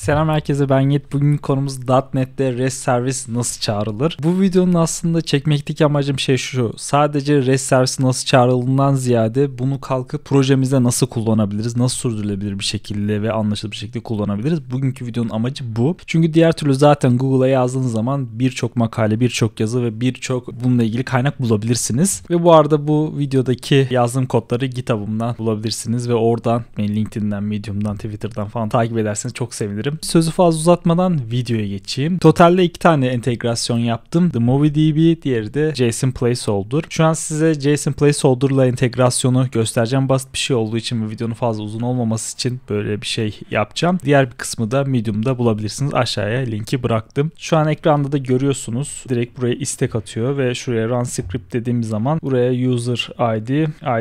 Selam herkese ben Yet. Bugün konumuz .NET'te REST servis nasıl çağrılır? Bu videonun aslında çekmekteki amacım şey şu. Sadece REST servisi nasıl çağrılığından ziyade bunu kalkıp projemizde nasıl kullanabiliriz? Nasıl sürdürülebilir bir şekilde ve anlaşılır bir şekilde kullanabiliriz? Bugünkü videonun amacı bu. Çünkü diğer türlü zaten Google'a yazdığınız zaman birçok makale, birçok yazı ve birçok bununla ilgili kaynak bulabilirsiniz. Ve bu arada bu videodaki yazdığım kodları GitHub'ımdan bulabilirsiniz ve oradan LinkedIn'den, Medium'dan, Twitter'dan falan takip ederseniz çok sevinirim ederim. Sözü fazla uzatmadan videoya geçeyim. Totalde iki tane entegrasyon yaptım. The Movie DB, diğeri de Jason Placeholder. Şu an size Jason Placeholder'la entegrasyonu göstereceğim. Basit bir şey olduğu için ve videonun fazla uzun olmaması için böyle bir şey yapacağım. Diğer bir kısmı da Medium'da bulabilirsiniz. Aşağıya linki bıraktım. Şu an ekranda da görüyorsunuz. Direkt buraya istek atıyor ve şuraya run script dediğim zaman buraya user ID,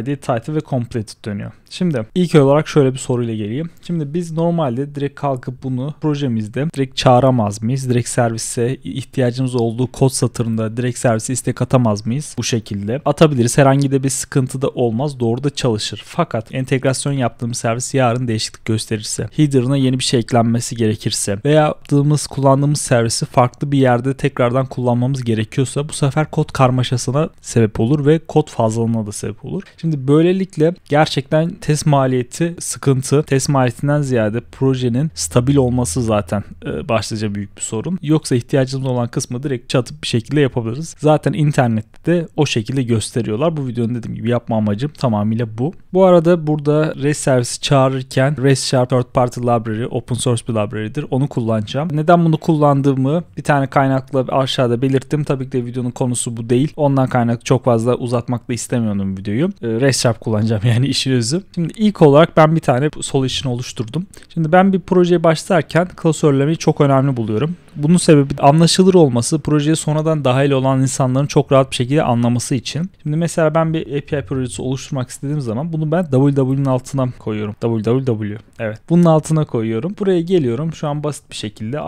ID title ve complete dönüyor. Şimdi ilk olarak şöyle bir soruyla geleyim. Şimdi biz normalde direkt kalkıp bunu bunu projemizde direkt çağıramaz mıyız? Direkt servise ihtiyacımız olduğu kod satırında direkt servise istek atamaz mıyız? Bu şekilde atabiliriz. Herhangi de bir sıkıntı da olmaz. Doğru da çalışır. Fakat entegrasyon yaptığımız servis yarın değişiklik gösterirse, header'ına yeni bir şey eklenmesi gerekirse veya yaptığımız kullandığımız servisi farklı bir yerde tekrardan kullanmamız gerekiyorsa bu sefer kod karmaşasına sebep olur ve kod fazlalığına da sebep olur. Şimdi böylelikle gerçekten test maliyeti sıkıntı. Test maliyetinden ziyade projenin stabil olması olması zaten e, başlıca büyük bir sorun. Yoksa ihtiyacımız olan kısmı direkt çatıp bir şekilde yapabiliriz. Zaten internette de o şekilde gösteriyorlar. Bu videonun dediğim gibi yapma amacım tamamıyla bu. Bu arada burada REST servisi çağırırken REST Sharp Third Party Library open source bir library'dir. Onu kullanacağım. Neden bunu kullandığımı bir tane kaynakla aşağıda belirttim. Tabii ki de videonun konusu bu değil. Ondan kaynak çok fazla uzatmak da istemiyordum videoyu. E, REST Sharp kullanacağım yani işin özü. Şimdi ilk olarak ben bir tane solution oluşturdum. Şimdi ben bir projeye başlar derken klasörlemeyi çok önemli buluyorum. Bunun sebebi anlaşılır olması, projeye sonradan dahil olan insanların çok rahat bir şekilde anlaması için. Şimdi mesela ben bir API projesi oluşturmak istediğim zaman bunu ben www'nin altına koyuyorum. www. Evet. Bunun altına koyuyorum. Buraya geliyorum. Şu an basit bir şekilde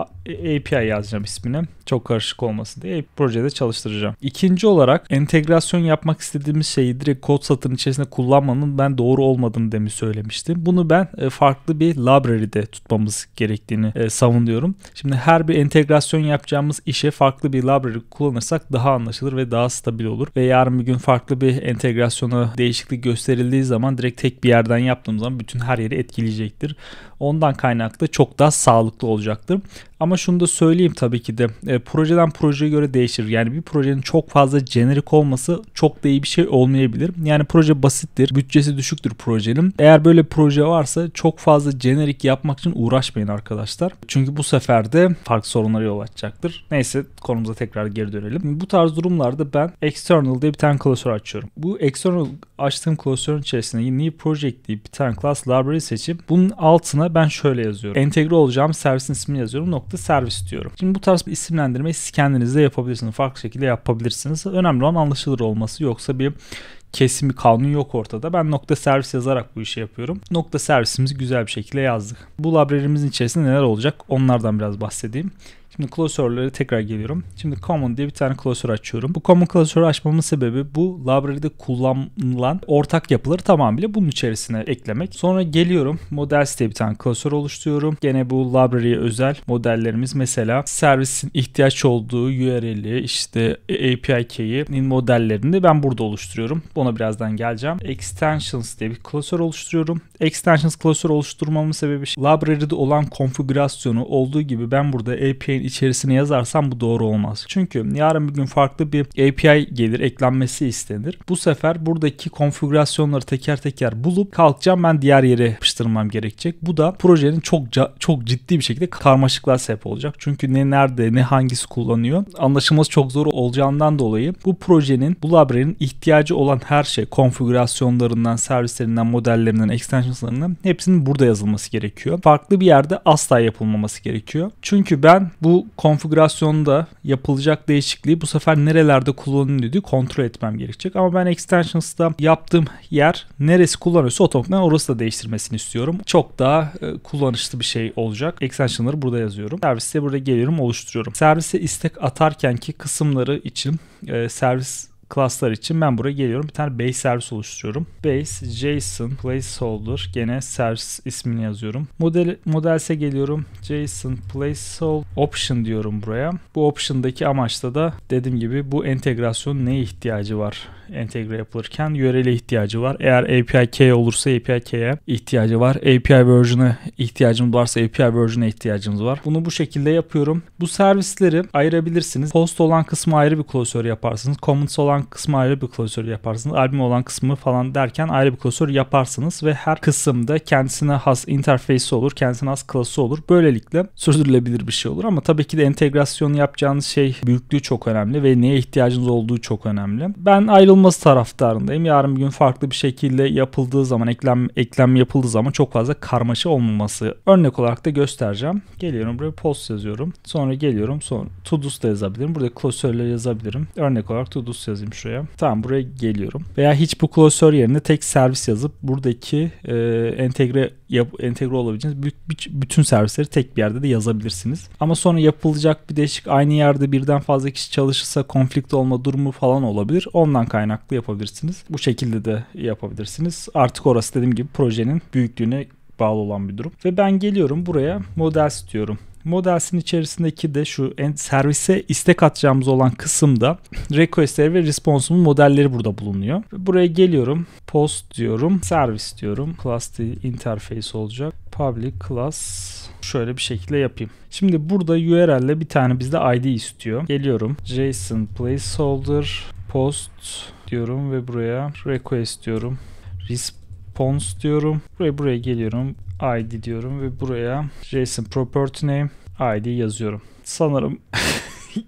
API yazacağım ismini. Çok karışık olmasın diye projede çalıştıracağım. İkinci olarak entegrasyon yapmak istediğimiz şeyi direkt kod satırının içerisinde kullanmanın ben doğru olmadığını demi söylemiştim. Bunu ben e, farklı bir library'de tutmamız gerektiğini e, savunuyorum. Şimdi her bir entegrasyon entegrasyon yapacağımız işe farklı bir library kullanırsak daha anlaşılır ve daha stabil olur. Ve yarın bir gün farklı bir entegrasyona değişiklik gösterildiği zaman direkt tek bir yerden yaptığımız zaman bütün her yeri etkileyecektir. Ondan kaynaklı çok daha sağlıklı olacaktır. Ama şunu da söyleyeyim tabii ki de e, projeden projeye göre değişir. Yani bir projenin çok fazla jenerik olması çok da iyi bir şey olmayabilir. Yani proje basittir, bütçesi düşüktür projenin. Eğer böyle proje varsa çok fazla jenerik yapmak için uğraşmayın arkadaşlar. Çünkü bu sefer de farklı Sorunları yol açacaktır. Neyse konumuza tekrar geri dönelim. Bu tarz durumlarda ben external diye bir tane klasör açıyorum. Bu external açtığım klasörün içerisinde new project diye bir tane class library seçip bunun altına ben şöyle yazıyorum. Entegre olacağım servisin ismini yazıyorum. Nokta servis diyorum. Şimdi bu tarz bir isimlendirmeyi siz kendiniz de yapabilirsiniz. Farklı şekilde yapabilirsiniz. Önemli olan anlaşılır olması. Yoksa bir kesimi kanun yok ortada. Ben nokta servis yazarak bu işi yapıyorum. Nokta servisimizi güzel bir şekilde yazdık. Bu library'imizin içerisinde neler olacak onlardan biraz bahsedeyim. Şimdi klasörlere tekrar geliyorum. Şimdi common diye bir tane klasör açıyorum. Bu common klasörü açmamın sebebi bu library'de kullanılan ortak yapıları tamamıyla bunun içerisine eklemek. Sonra geliyorum models diye bir tane klasör oluşturuyorum. Gene bu library'e özel modellerimiz mesela servisin ihtiyaç olduğu URL'i işte API key'in modellerini ben burada oluşturuyorum. Buna birazdan geleceğim. Extensions diye bir klasör oluşturuyorum. Extensions klasör oluşturmamın sebebi library'de olan konfigürasyonu olduğu gibi ben burada API API'nin içerisine yazarsam bu doğru olmaz. Çünkü yarın bir gün farklı bir API gelir, eklenmesi istenir. Bu sefer buradaki konfigürasyonları teker teker bulup kalkacağım ben diğer yere yapıştırmam gerekecek. Bu da projenin çok çok ciddi bir şekilde karmaşıklığa sebep olacak. Çünkü ne nerede ne hangisi kullanıyor anlaşılması çok zor olacağından dolayı bu projenin bu labrenin ihtiyacı olan her şey konfigürasyonlarından, servislerinden, modellerinden, extensionslarından hepsinin burada yazılması gerekiyor. Farklı bir yerde asla yapılmaması gerekiyor. Çünkü ben bu bu konfigürasyonda yapılacak değişikliği bu sefer nerelerde kullanılıyor diye kontrol etmem gerekecek. Ama ben extensions'ta yaptığım yer neresi kullanıyorsa otomatikman orası da değiştirmesini istiyorum. Çok daha e, kullanışlı bir şey olacak. Extension'ları burada yazıyorum. Servise burada geliyorum oluşturuyorum. Servise istek atarkenki kısımları için e, servis Klaslar için ben buraya geliyorum. Bir tane base servis oluşturuyorum. Base JSON placeholder gene servis ismini yazıyorum. Model modelse geliyorum. JSON placeholder option diyorum buraya. Bu option'daki amaçta da dediğim gibi bu entegrasyon neye ihtiyacı var? entegre yapılırken yörele ihtiyacı var. Eğer API key olursa API key'e ihtiyacı var. API version'a ihtiyacımız varsa API version'a ihtiyacımız var. Bunu bu şekilde yapıyorum. Bu servisleri ayırabilirsiniz. Host olan kısmı ayrı bir klasör yaparsınız. Commons olan kısmı ayrı bir klasör yaparsınız. Albüm olan kısmı falan derken ayrı bir klasör yaparsınız ve her kısımda kendisine has interface'i olur, kendisine has klası olur. Böylelikle sürdürülebilir bir şey olur ama tabii ki de entegrasyonu yapacağınız şey büyüklüğü çok önemli ve neye ihtiyacınız olduğu çok önemli. Ben ayrılma yapılması taraftarındayım. Yarın bir gün farklı bir şekilde yapıldığı zaman, eklem, eklem yapıldığı zaman çok fazla karmaşa olmaması. Örnek olarak da göstereceğim. Geliyorum buraya post yazıyorum. Sonra geliyorum sonra tudus da yazabilirim. Burada klasörleri yazabilirim. Örnek olarak tudus yazayım şuraya. Tamam buraya geliyorum. Veya hiç bu klasör yerine tek servis yazıp buradaki e, entegre yap, entegre olabileceğiniz bütün servisleri tek bir yerde de yazabilirsiniz. Ama sonra yapılacak bir değişik aynı yerde birden fazla kişi çalışırsa konflikt olma durumu falan olabilir. Ondan kaynaklı yapabilirsiniz. Bu şekilde de yapabilirsiniz. Artık orası dediğim gibi projenin büyüklüğüne bağlı olan bir durum. Ve ben geliyorum buraya model istiyorum Models'in içerisindeki de şu en servise istek atacağımız olan kısımda request'leri ve response'un modelleri burada bulunuyor. Buraya geliyorum. Post diyorum. Service diyorum. Class interface olacak. Public class şöyle bir şekilde yapayım. Şimdi burada URL ile bir tane bizde ID istiyor. Geliyorum. JSON placeholder post diyorum ve buraya request diyorum. Response diyorum. Buraya buraya geliyorum id diyorum ve buraya Jason property name id yazıyorum. Sanırım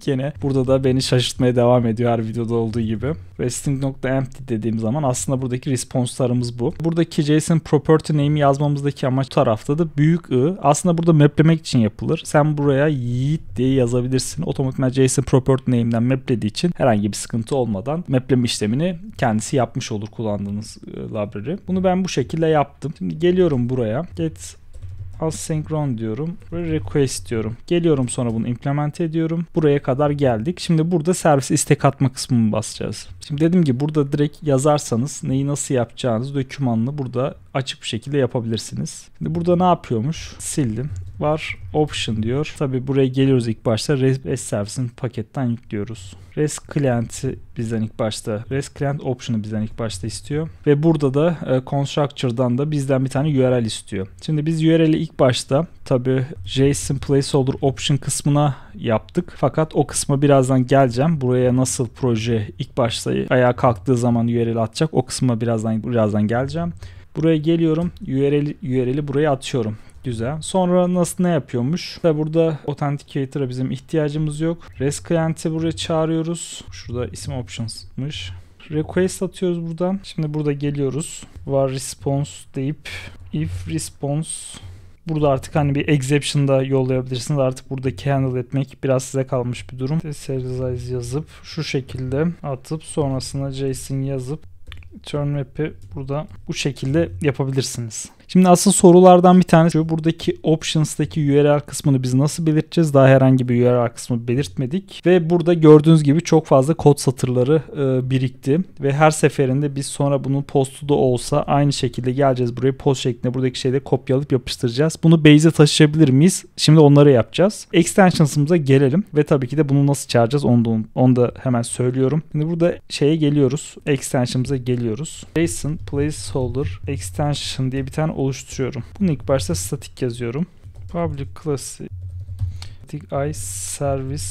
Yine burada da beni şaşırtmaya devam ediyor her videoda olduğu gibi. Resting.empty dediğim zaman aslında buradaki response'larımız bu. Buradaki JSON property name'i yazmamızdaki amaç tarafta da büyük I. Aslında burada maplemek için yapılır. Sen buraya Yiğit diye yazabilirsin. Otomatikman JSON property name'den maplediği için herhangi bir sıkıntı olmadan mapleme işlemini kendisi yapmış olur kullandığınız ıı, library. Bunu ben bu şekilde yaptım. Şimdi geliyorum buraya. Get asenkron diyorum. Buraya request diyorum. Geliyorum sonra bunu implement ediyorum. Buraya kadar geldik. Şimdi burada servis istek atma kısmını basacağız. Şimdi dedim ki burada direkt yazarsanız neyi nasıl yapacağınız dökümanını burada açık bir şekilde yapabilirsiniz. Şimdi burada ne yapıyormuş? Sildim var. Option diyor. Tabi buraya geliyoruz ilk başta. REST servisini paketten yüklüyoruz. REST client'i bizden ilk başta, REST client option'ı bizden ilk başta istiyor. Ve burada da e, constructor'dan da bizden bir tane URL istiyor. Şimdi biz URL'i ilk başta tabi JSON placeholder option kısmına yaptık. Fakat o kısma birazdan geleceğim. Buraya nasıl proje ilk başta ayağa kalktığı zaman URL atacak. O kısma birazdan birazdan geleceğim. Buraya geliyorum. URL, URL'i buraya atıyorum. Güzel. Sonra nasıl ne yapıyormuş? Da burada Authenticator'a bizim ihtiyacımız yok. REST client'i buraya çağırıyoruz. Şurada isim options'mış. Request atıyoruz buradan. Şimdi burada geliyoruz. Var response deyip if response Burada artık hani bir exception da yollayabilirsiniz. Artık buradaki handle etmek biraz size kalmış bir durum. Serialize yazıp şu şekilde atıp sonrasında JSON yazıp turn map'i burada bu şekilde yapabilirsiniz. Şimdi asıl sorulardan bir tanesi şu. Buradaki options'taki URL kısmını biz nasıl belirteceğiz? Daha herhangi bir URL kısmı belirtmedik. Ve burada gördüğünüz gibi çok fazla kod satırları e, birikti. Ve her seferinde biz sonra bunun postu da olsa aynı şekilde geleceğiz buraya post şeklinde buradaki şeyde kopyalayıp yapıştıracağız. Bunu base'e taşıyabilir miyiz? Şimdi onları yapacağız. Extensions'ımıza gelelim ve tabii ki de bunu nasıl çağıracağız onu da, onu da hemen söylüyorum. Şimdi burada şeye geliyoruz. Extension'ımıza geliyoruz. JSON placeholder extension diye bir tane oluşturuyorum. Bunu ilk başta statik yazıyorum. Public class static i service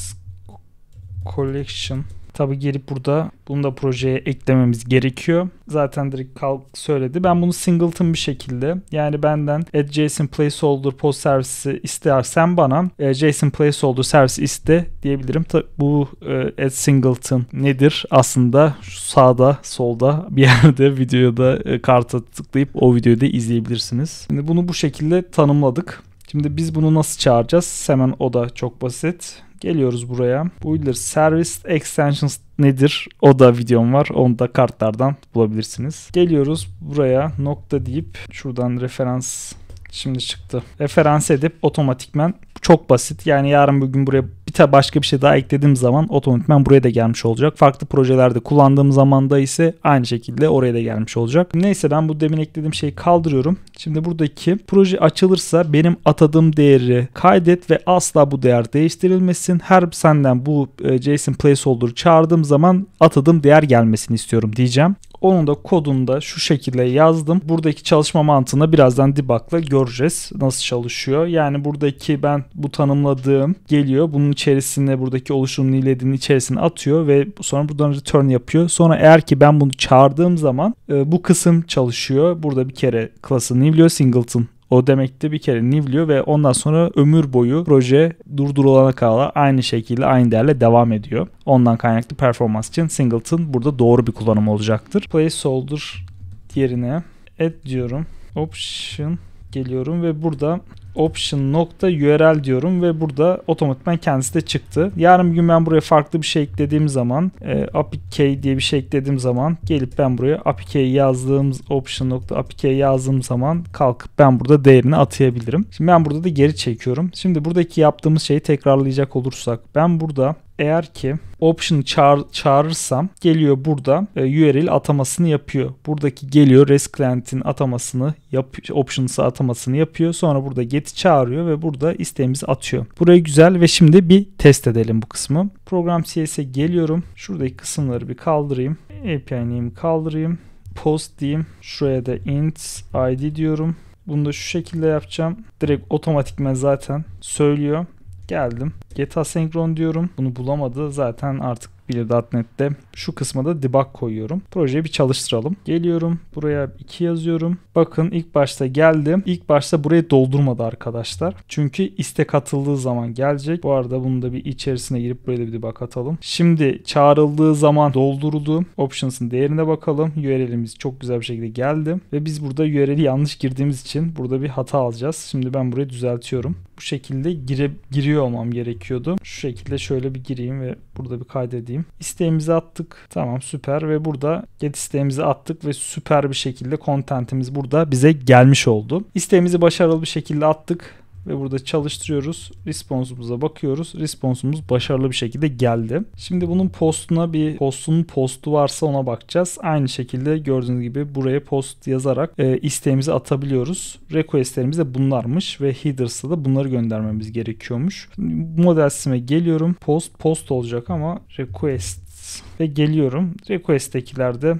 collection Tabi gelip burada bunu da projeye eklememiz gerekiyor. Zaten direkt Kalk söyledi. Ben bunu singleton bir şekilde yani benden e, JSON placeholder post servisi istersen e, bana e, JSON placeholder servisi iste diyebilirim. Tabi bu e, add singleton nedir? Aslında sağda solda bir yerde videoda e, karta tıklayıp o videoyu da izleyebilirsiniz. Şimdi bunu bu şekilde tanımladık. Şimdi biz bunu nasıl çağıracağız? Hemen o da çok basit. Geliyoruz buraya. Bu Builder Service Extensions nedir? O da videom var. Onu da kartlardan bulabilirsiniz. Geliyoruz buraya nokta deyip şuradan referans şimdi çıktı. Referans edip otomatikmen çok basit. Yani yarın bugün buraya bir tane başka bir şey daha eklediğim zaman otomatikman buraya da gelmiş olacak. Farklı projelerde kullandığım zaman da ise aynı şekilde oraya da gelmiş olacak. Neyse ben bu demin eklediğim şeyi kaldırıyorum. Şimdi buradaki proje açılırsa benim atadığım değeri kaydet ve asla bu değer değiştirilmesin. Her senden bu e, JSON placeholder'ı çağırdığım zaman atadığım değer gelmesini istiyorum diyeceğim. Onun da da şu şekilde yazdım. Buradaki çalışma mantığını birazdan debug'la göreceğiz nasıl çalışıyor. Yani buradaki ben bu tanımladığım geliyor. Bunun içerisinde buradaki oluşum nilediğinin içerisine atıyor ve sonra buradan return yapıyor. Sonra eğer ki ben bunu çağırdığım zaman e, bu kısım çalışıyor. Burada bir kere class'ı nivliyor. Singleton o demekti bir kere nivliyor ve ondan sonra ömür boyu proje durdurulana kadar aynı şekilde aynı değerle devam ediyor. Ondan kaynaklı performans için Singleton burada doğru bir kullanım olacaktır. Placeholder yerine add diyorum. Option geliyorum ve burada option nokta URL diyorum ve burada otomatikman kendisi de çıktı. Yarın bir gün ben buraya farklı bir şey eklediğim zaman e, APK diye bir şey eklediğim zaman gelip ben buraya APK yazdığım option nokta APK yazdığım zaman kalkıp ben burada değerini atayabilirim. Şimdi ben burada da geri çekiyorum. Şimdi buradaki yaptığımız şeyi tekrarlayacak olursak ben burada eğer ki option çağır, çağırırsam geliyor burada e, URL atamasını yapıyor. Buradaki geliyor REST client'in atamasını yap options'a atamasını yapıyor. Sonra burada get çağırıyor ve burada isteğimizi atıyor. Burayı güzel ve şimdi bir test edelim bu kısmı. Program CS'e geliyorum. Şuradaki kısımları bir kaldırayım. API name kaldırayım. Post diyeyim. Şuraya da int id diyorum. Bunu da şu şekilde yapacağım. Direkt otomatikmen zaten söylüyor. Geldim. Get asynchron diyorum. Bunu bulamadı. Zaten artık 1.net'te şu kısma da debug koyuyorum. Projeyi bir çalıştıralım. Geliyorum. Buraya 2 yazıyorum. Bakın ilk başta geldim. İlk başta burayı doldurmadı arkadaşlar. Çünkü istek atıldığı zaman gelecek. Bu arada bunu da bir içerisine girip buraya da bir debug atalım. Şimdi çağrıldığı zaman dolduruldu. Options'ın değerine bakalım. URL'imiz çok güzel bir şekilde geldi. Ve biz burada URL'i yanlış girdiğimiz için burada bir hata alacağız. Şimdi ben burayı düzeltiyorum. Bu şekilde gire, giriyor olmam gerekiyordu. Şu şekilde şöyle bir gireyim ve burada bir kaydedeyim diyeyim. İsteğimizi attık. Tamam süper ve burada get isteğimizi attık ve süper bir şekilde contentimiz burada bize gelmiş oldu. İsteğimizi başarılı bir şekilde attık ve burada çalıştırıyoruz. Response'umuza bakıyoruz. Response'umuz başarılı bir şekilde geldi. Şimdi bunun postuna bir postun postu varsa ona bakacağız. Aynı şekilde gördüğünüz gibi buraya post yazarak e, isteğimizi atabiliyoruz. Request'lerimiz de bunlarmış ve headers'a da bunları göndermemiz gerekiyormuş. Şimdi model sim'e geliyorum. Post post olacak ama request ve geliyorum. Request'tekilerde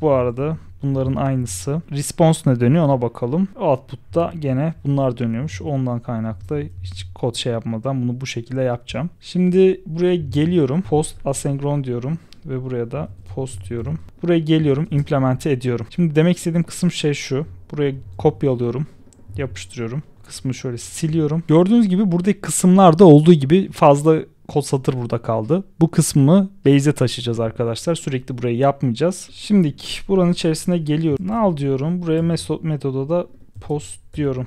bu arada Bunların aynısı. Response ne dönüyor ona bakalım. Output'ta gene bunlar dönüyormuş. Ondan kaynaklı hiç kod şey yapmadan bunu bu şekilde yapacağım. Şimdi buraya geliyorum. Post asynchron diyorum ve buraya da post diyorum. Buraya geliyorum, implemente ediyorum. Şimdi demek istediğim kısım şey şu. Buraya kopyalıyorum, yapıştırıyorum. Kısmı şöyle siliyorum. Gördüğünüz gibi buradaki kısımlarda olduğu gibi fazla kod satır burada kaldı. Bu kısmı base'e taşıyacağız arkadaşlar. Sürekli burayı yapmayacağız. Şimdi buranın içerisine geliyorum. Ne al diyorum. Buraya method metoda da post diyorum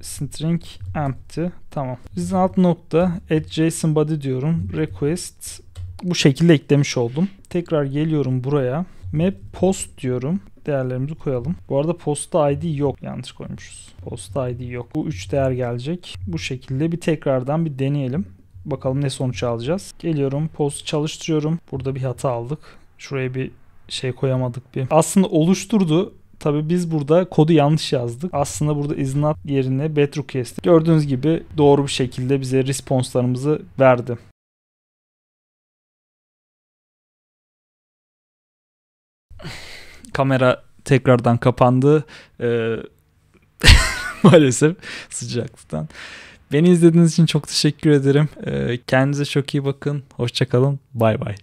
string empty tamam. Result nokta add json body diyorum. Request bu şekilde eklemiş oldum. Tekrar geliyorum buraya. Map post diyorum. Değerlerimizi koyalım. Bu arada posta id yok. Yanlış koymuşuz. Posta id yok. Bu 3 değer gelecek. Bu şekilde bir tekrardan bir deneyelim. Bakalım ne sonuç alacağız. Geliyorum post çalıştırıyorum. Burada bir hata aldık. Şuraya bir şey koyamadık bir. Aslında oluşturdu. Tabi biz burada kodu yanlış yazdık. Aslında burada is not yerine bad request. Gördüğünüz gibi doğru bir şekilde bize responslarımızı verdi. Kamera tekrardan kapandı. Ee, maalesef sıcaklıktan. Beni izlediğiniz için çok teşekkür ederim. Ee, kendinize çok iyi bakın. Hoşçakalın. Bay bay.